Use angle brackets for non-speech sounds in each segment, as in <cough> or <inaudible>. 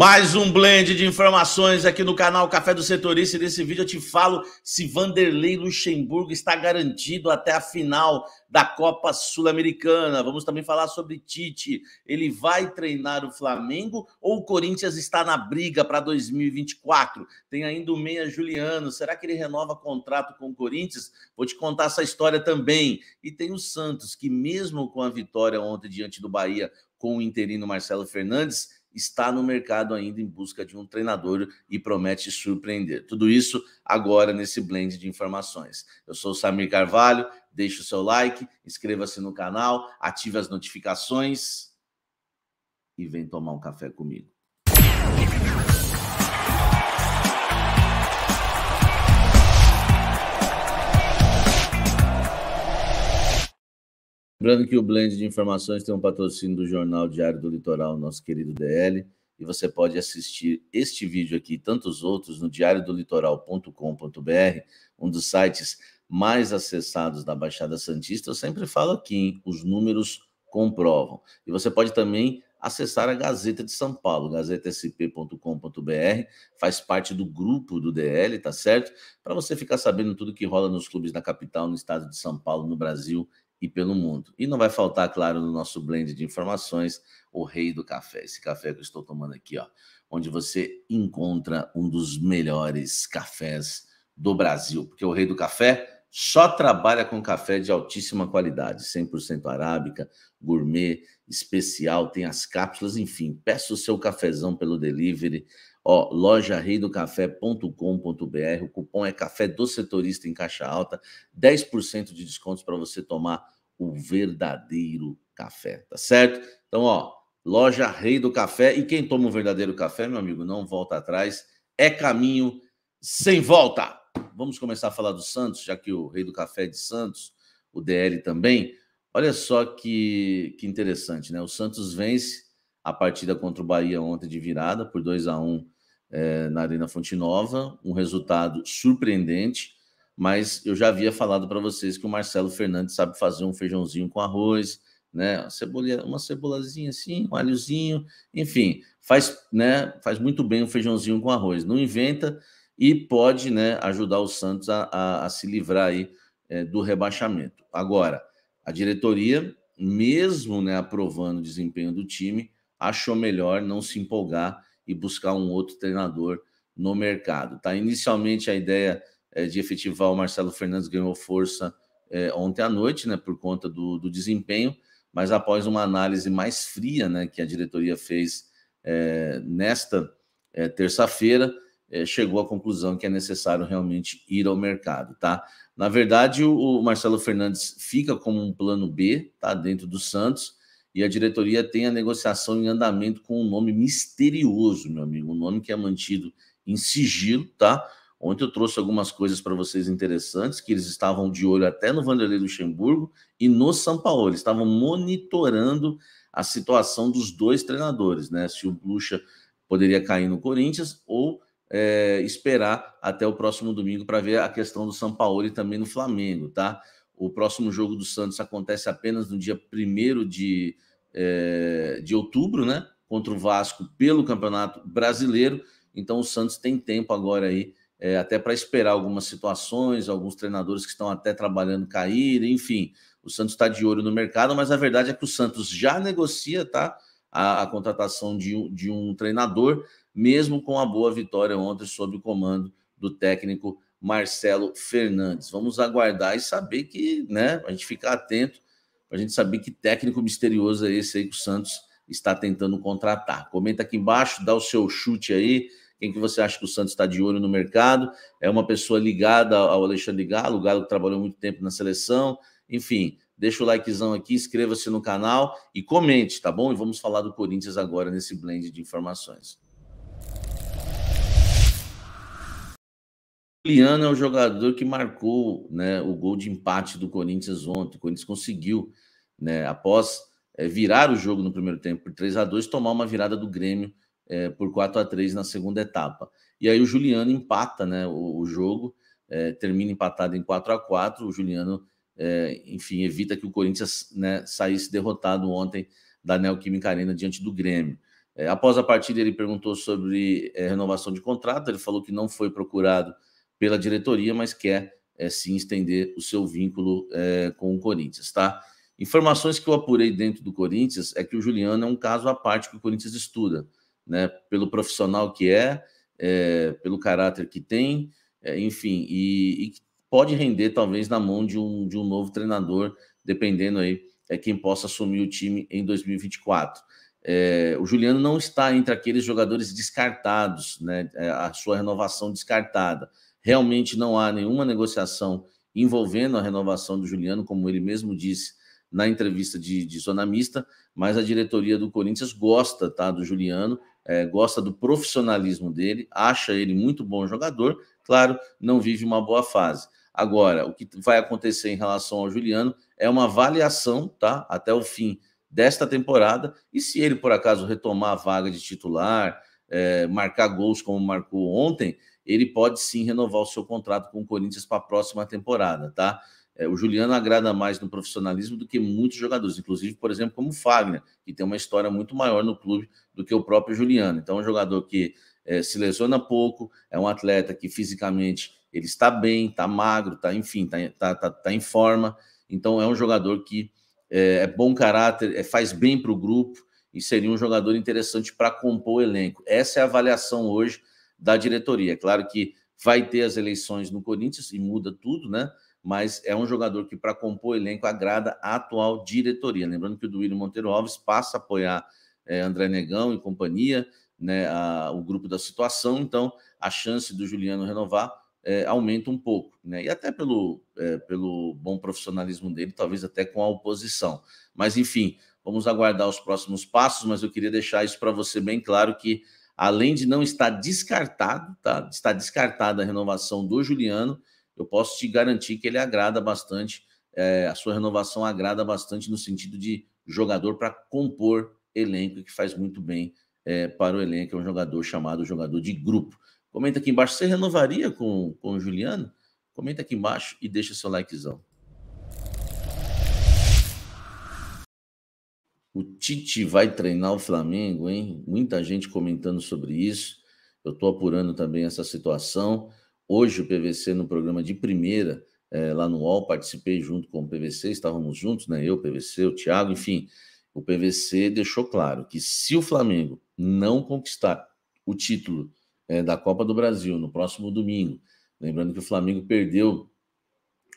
Mais um blend de informações aqui no canal Café do Setorista. E nesse vídeo eu te falo se Vanderlei Luxemburgo está garantido até a final da Copa Sul-Americana. Vamos também falar sobre Tite. Ele vai treinar o Flamengo ou o Corinthians está na briga para 2024? Tem ainda o Meia Juliano. Será que ele renova contrato com o Corinthians? Vou te contar essa história também. E tem o Santos, que mesmo com a vitória ontem diante do Bahia com o interino Marcelo Fernandes está no mercado ainda em busca de um treinador e promete surpreender. Tudo isso agora nesse blend de informações. Eu sou o Samir Carvalho, deixe o seu like, inscreva-se no canal, ative as notificações e vem tomar um café comigo. Lembrando que o Blend de Informações tem um patrocínio do Jornal Diário do Litoral, nosso querido DL, e você pode assistir este vídeo aqui e tantos outros no diariodolitoral.com.br, um dos sites mais acessados da Baixada Santista. Eu sempre falo aqui, hein? os números comprovam. E você pode também acessar a Gazeta de São Paulo, gazetasp.com.br, faz parte do grupo do DL, tá certo? Para você ficar sabendo tudo que rola nos clubes da capital, no estado de São Paulo, no Brasil e pelo mundo. E não vai faltar, claro, no nosso blend de informações, o rei do café. Esse café que eu estou tomando aqui, ó, onde você encontra um dos melhores cafés do Brasil, porque o rei do café só trabalha com café de altíssima qualidade, 100% arábica, gourmet, especial, tem as cápsulas, enfim. Peça o seu cafezão pelo delivery Ó, lojareidocafé.com.br, o cupom é Café do Setorista em Caixa Alta, 10% de descontos para você tomar o verdadeiro café, tá certo? Então, ó, loja Rei do Café, e quem toma o verdadeiro café, meu amigo, não volta atrás, é caminho sem volta. Vamos começar a falar do Santos, já que o Rei do Café é de Santos, o DL também. Olha só que, que interessante, né? O Santos vence a partida contra o Bahia ontem de virada por 2 a 1 é, na Arena Fonte Nova, um resultado surpreendente, mas eu já havia falado para vocês que o Marcelo Fernandes sabe fazer um feijãozinho com arroz, né? Uma, cebolha, uma cebolazinha assim, um alhozinho, enfim, faz, né, faz muito bem um feijãozinho com arroz, não inventa e pode né, ajudar o Santos a, a, a se livrar aí é, do rebaixamento. Agora, a diretoria, mesmo né, aprovando o desempenho do time, achou melhor não se empolgar e buscar um outro treinador no mercado. Tá? Inicialmente, a ideia é, de efetivar o Marcelo Fernandes ganhou força é, ontem à noite, né, por conta do, do, desempenho, mas após uma análise mais fria né, que a diretoria fez é, nesta terça-feira, chegou à conclusão que é necessário realmente ir ao mercado. Tá? Na verdade, o, o Marcelo Fernandes fica como um plano B tá, dentro do Santos e a diretoria tem a negociação em andamento com um nome misterioso, meu amigo, um nome que é mantido em sigilo, tá? Ontem eu trouxe algumas coisas para vocês interessantes, que eles estavam de olho até no Vanderlei Luxemburgo e no São Paulo, eles estavam monitorando a situação dos dois treinadores, né? Se o Lucha poderia cair no Corinthians ou é, esperar até o próximo domingo para ver a questão do São Paulo e também no Flamengo, tá? O próximo jogo do Santos acontece apenas no dia 1 de é, de outubro, né? Contra o Vasco pelo Campeonato Brasileiro. Então o Santos tem tempo agora aí, é, até para esperar algumas situações, alguns treinadores que estão até trabalhando cair, enfim. O Santos está de olho no mercado, mas a verdade é que o Santos já negocia, tá? A, a contratação de, de um treinador, mesmo com a boa vitória ontem sob o comando do técnico Marcelo Fernandes. Vamos aguardar e saber que, né, a gente ficar atento para a gente saber que técnico misterioso é esse aí que o Santos está tentando contratar. Comenta aqui embaixo, dá o seu chute aí, quem que você acha que o Santos está de olho no mercado? É uma pessoa ligada ao Alexandre Galo, o Galo que trabalhou muito tempo na seleção. Enfim, deixa o likezão aqui, inscreva-se no canal e comente, tá bom? E vamos falar do Corinthians agora nesse blend de informações. Juliano é o jogador que marcou né, o gol de empate do Corinthians ontem. O Corinthians conseguiu, né, após é, virar o jogo no primeiro tempo por 3 a 2 tomar uma virada do Grêmio é, por 4 a 3 na segunda etapa. E aí o Juliano empata né, o, o jogo, é, termina empatado em 4 a 4 O Juliano, enfim, evita que o Corinthians né, saísse derrotado ontem da Neoquímica Arena diante do Grêmio. após a partida, ele perguntou sobre renovação de contrato, ele falou que não foi procurado pela diretoria, mas quer é, sim estender o seu vínculo é, com o Corinthians, tá? Informações que eu apurei dentro do Corinthians é que o Juliano é um caso à parte que o Corinthians estuda, né? Pelo profissional que é, é pelo caráter que tem, é, enfim, e, e, pode render talvez na mão de um, de um novo treinador, dependendo aí é quem possa assumir o time em 2024. É, o Juliano não está entre aqueles jogadores descartados, né? É, a sua renovação descartada. Realmente não há nenhuma negociação envolvendo a renovação do Juliano, como ele mesmo disse na entrevista de, de Zona Mista, mas a diretoria do Corinthians gosta tá, do Juliano, é, gosta do profissionalismo dele, acha ele muito bom jogador, claro, não vive uma boa fase. Agora, o que vai acontecer em relação ao Juliano é uma avaliação, tá? Até o fim desta temporada, e se ele, por acaso, retomar a vaga de titular, é, marcar gols como marcou ontem, ele pode sim renovar o seu contrato com o Corinthians para a próxima temporada, tá? É, o Juliano agrada mais no profissionalismo do que muitos jogadores, inclusive, por exemplo, como o Fagner, que tem uma história muito maior no clube do que o próprio Juliano. Então, é um jogador que é, se lesiona pouco, é um atleta que fisicamente ele está bem, está magro, está, enfim, está tá, tá, tá em forma. Então, é um jogador que é, é bom caráter, é, faz bem para o grupo e seria um jogador interessante para compor o elenco. Essa é a avaliação hoje da diretoria. Claro que vai ter as eleições no Corinthians e muda tudo, né? Mas é um jogador que, para compor o elenco, agrada a atual diretoria. Lembrando que o Duílio Monteiro Alves passa a apoiar é, André Negão e companhia, né, a, o grupo da situação, então a chance do Juliano renovar é, aumenta um pouco, né? E até pelo, é, pelo bom profissionalismo dele, talvez até com a oposição. Mas enfim, vamos aguardar os próximos passos, mas eu queria deixar isso para você bem claro que além de não estar descartado, tá? Está descartada a renovação do Juliano, eu posso te garantir que ele agrada bastante, é, a sua renovação agrada bastante no sentido de jogador para compor elenco, que faz muito bem é, para o elenco, é um jogador chamado jogador de grupo. Comenta aqui embaixo, você renovaria com, com o Juliano? Comenta aqui embaixo e deixa seu likezão. Tite vai treinar o Flamengo, hein? Muita gente comentando sobre isso. Eu estou apurando também essa situação. Hoje, o PVC, no programa de primeira, é, lá no UOL, participei junto com o PVC, estávamos juntos, né? Eu, o PVC, o Thiago, enfim. O PVC deixou claro que se o Flamengo não conquistar o título é, da Copa do Brasil no próximo domingo, lembrando que o Flamengo perdeu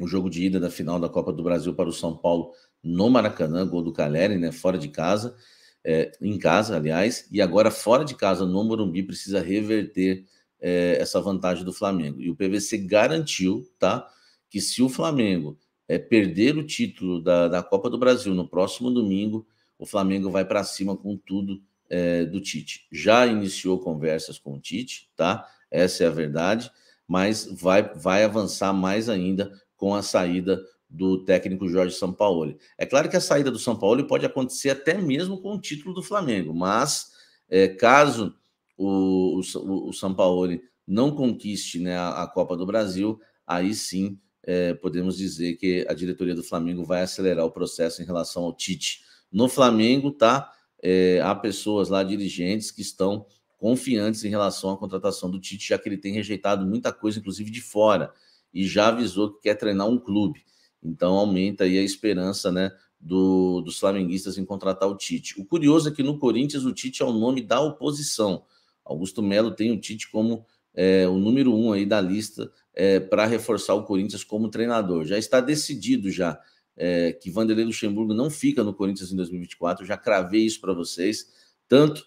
o jogo de ida da final da Copa do Brasil para o São Paulo no Maracanã, gol do Caleri, né? Fora de casa, é, em casa, aliás, e agora fora de casa, no Morumbi, precisa reverter é, essa vantagem do Flamengo. E o PVC garantiu, tá? Que se o Flamengo é, perder o título da, da Copa do Brasil no próximo domingo, o Flamengo vai para cima com tudo é, do Tite. Já iniciou conversas com o Tite, tá? Essa é a verdade, mas vai, vai avançar mais ainda com a saída do técnico Jorge Sampaoli. É claro que a saída do Sampaoli pode acontecer até mesmo com o título do Flamengo, mas é, caso o, o, o Sampaoli não conquiste né, a, a, Copa do Brasil, aí sim é, podemos dizer que a diretoria do Flamengo vai acelerar o processo em relação ao Tite. No Flamengo, tá? É, há pessoas lá, dirigentes, que estão confiantes em relação à contratação do Tite, já que ele tem rejeitado muita coisa, inclusive de fora, e já avisou que quer treinar um clube. Então aumenta aí a esperança, né, do, dos flamenguistas em contratar o Tite. O curioso é que no Corinthians o Tite é o nome da oposição. Augusto Melo tem o Tite como é, o número um aí da lista é, para reforçar o Corinthians como treinador. Já está decidido já é, que Vanderlei Luxemburgo não fica no Corinthians em 2024. Já cravei isso para vocês, tanto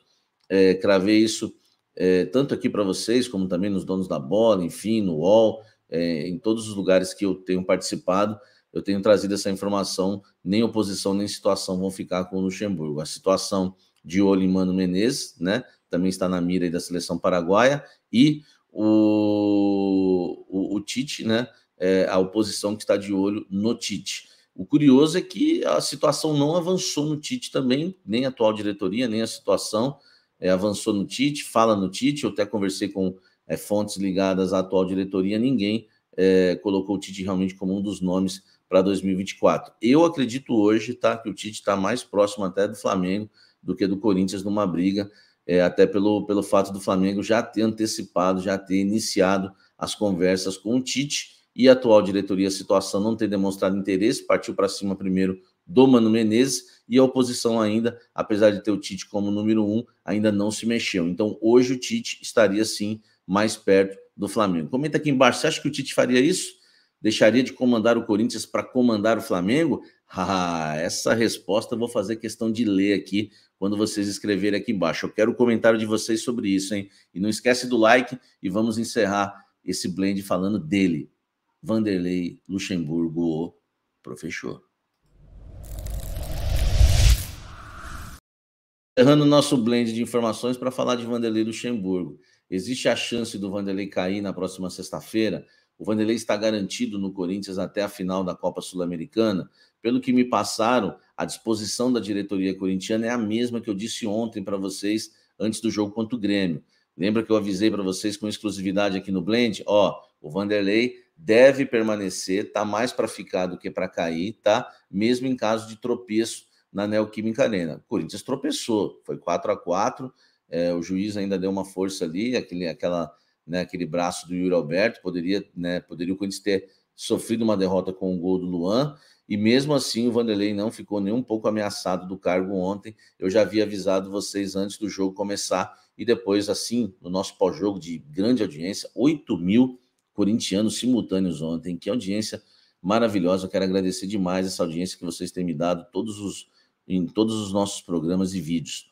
é, cravei isso é, tanto aqui para vocês como também nos donos da bola, enfim, no UOL, é, em todos os lugares que eu tenho participado eu tenho trazido essa informação, nem oposição nem situação vão ficar com o Luxemburgo. A situação de olho em Mano Menezes, né? Também está na mira da seleção paraguaia e o, o, o Tite, né? É a oposição que está de olho no Tite. O curioso é que a situação não avançou no Tite também, nem a atual diretoria, nem a situação é, avançou no Tite, fala no Tite. Eu até conversei com é, fontes ligadas à atual diretoria, ninguém é, colocou o Tite realmente como um dos nomes para 2024. Eu acredito hoje, tá, que o Tite está mais próximo até do Flamengo do que do Corinthians numa briga, é, até pelo, pelo fato do Flamengo já ter antecipado, já ter iniciado as conversas com o Tite e a atual diretoria, a situação não tem demonstrado interesse, partiu para cima primeiro do Mano Menezes e a oposição ainda, apesar de ter o Tite como número um, ainda não se mexeu. Então hoje o Tite estaria sim mais perto do Flamengo. Comenta aqui embaixo, você acha que o Tite faria isso? Deixaria de comandar o Corinthians para comandar o Flamengo? <laughs> Ah, essa resposta eu vou fazer questão de ler aqui quando vocês escreverem aqui embaixo. Eu quero o comentário de vocês sobre isso, hein? E não esquece do like e vamos encerrar esse blend falando dele. Vanderlei Luxemburgo, o professor. Errando o nosso blend de informações para falar de Vanderlei Luxemburgo. Existe a chance do Vanderlei cair na próxima sexta-feira? O Vanderlei está garantido no Corinthians até a final da Copa Sul-Americana. Pelo que me passaram, a disposição da diretoria corintiana é a mesma que eu disse ontem para vocês antes do jogo contra o Grêmio. Lembra que eu avisei para vocês com exclusividade aqui no Blend? Ó, o Vanderlei deve permanecer, tá mais para ficar do que para cair, tá? Mesmo em caso de tropeço na Neoquímica Arena. O Corinthians tropeçou, foi 4 a 4 é, o juiz ainda deu uma força ali, aquele, aquela né, aquele braço do Yuri Alberto, poderia, né, poderia o Corinthians ter sofrido uma derrota com o gol do Luan, e mesmo assim o Vanderlei não ficou nem um pouco ameaçado do cargo ontem. Eu já havia avisado vocês antes do jogo começar, e depois, assim, no nosso pós-jogo de grande audiência, 8 mil corintianos simultâneos ontem, que audiência maravilhosa. Eu quero agradecer demais essa audiência que vocês têm me dado todos os, em todos os nossos programas e vídeos.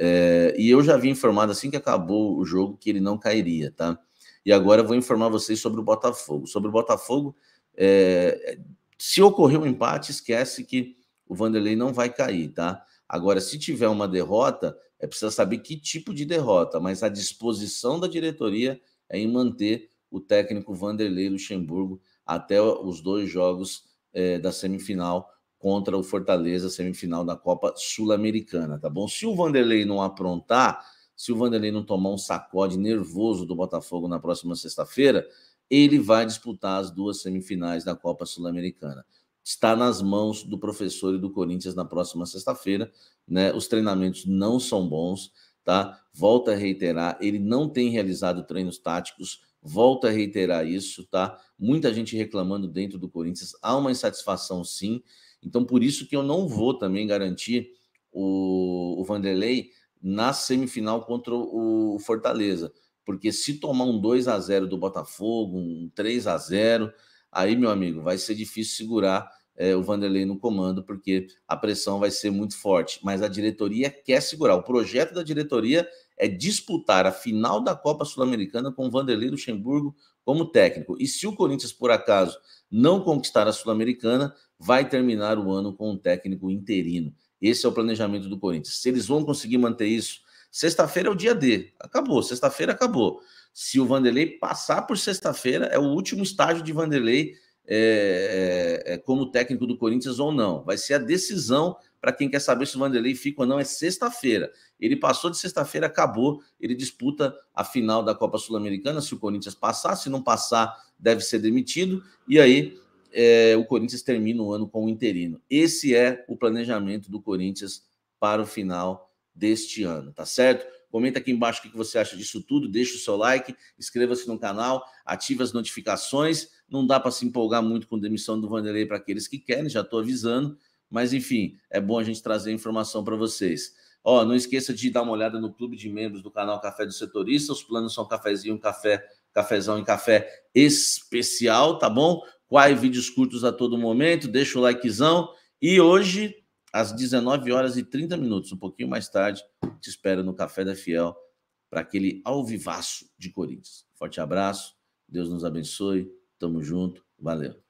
É, e eu já vi informado assim que acabou o jogo que ele não cairia, tá? E agora eu vou informar vocês sobre o Botafogo. Sobre o Botafogo, é, se ocorrer um empate, esquece que o Vanderlei não vai cair, tá? Agora, se tiver uma derrota, é preciso saber que tipo de derrota, mas a disposição da diretoria é em manter o técnico Vanderlei Luxemburgo até os dois jogos é, da semifinal contra o Fortaleza, semifinal da Copa Sul-Americana, tá bom? Se o Vanderlei não aprontar, se o Vanderlei não tomar um sacode nervoso do Botafogo na próxima sexta-feira, ele vai disputar as duas semifinais da Copa Sul-Americana. Está nas mãos do professor e do Corinthians na próxima sexta-feira, né? Os treinamentos não são bons, tá? Volta a reiterar, ele não tem realizado treinos táticos volta a reiterar isso, tá? Muita gente reclamando dentro do Corinthians, há uma insatisfação sim, então, por isso que eu não vou também garantir o, o Vanderlei na semifinal contra o Fortaleza. Porque se tomar um 2 a 0 do Botafogo, um 3 a 0 aí, meu amigo, vai ser difícil segurar é, o Vanderlei no comando, porque a pressão vai ser muito forte. Mas a diretoria quer segurar. O projeto da diretoria é disputar a final da Copa Sul-Americana com o Vanderlei Luxemburgo, como técnico. E se o Corinthians, por acaso, não conquistar a Sul-Americana, vai terminar o ano com um técnico interino. Esse é o planejamento do Corinthians. Se eles vão conseguir manter isso, sexta-feira é o dia D. Acabou, sexta-feira acabou. Se o Vanderlei passar por sexta-feira, é o último estágio de Vanderlei é, é, é como técnico do Corinthians ou não. Vai ser a decisão para quem quer saber se o Vanderlei fica ou não, é sexta-feira. Ele passou de sexta-feira, acabou. Ele disputa a final da Copa Sul-Americana. Se o Corinthians passar, se não passar, deve ser demitido. E aí é, o Corinthians termina o ano com o interino. Esse é o planejamento do Corinthians para o final deste ano, tá certo? Comenta aqui embaixo o que você acha disso tudo, deixa o seu like, inscreva-se no canal, ative as notificações. Não dá para se empolgar muito com demissão do Vanderlei para aqueles que querem, já estou avisando, mas, enfim, é bom a gente trazer informação para vocês. Ó, não esqueça de dar uma olhada no clube de membros do canal Café do Setorista. Os planos são cafezinho, café, cafezão e café especial, tá bom? quais vídeos curtos a todo momento, deixa o likezão. E hoje, às 19 horas e 30 minutos, um pouquinho mais tarde, te espero no Café da Fiel para aquele alvivaço de Corinthians. Forte abraço, Deus nos abençoe, tamo junto, valeu.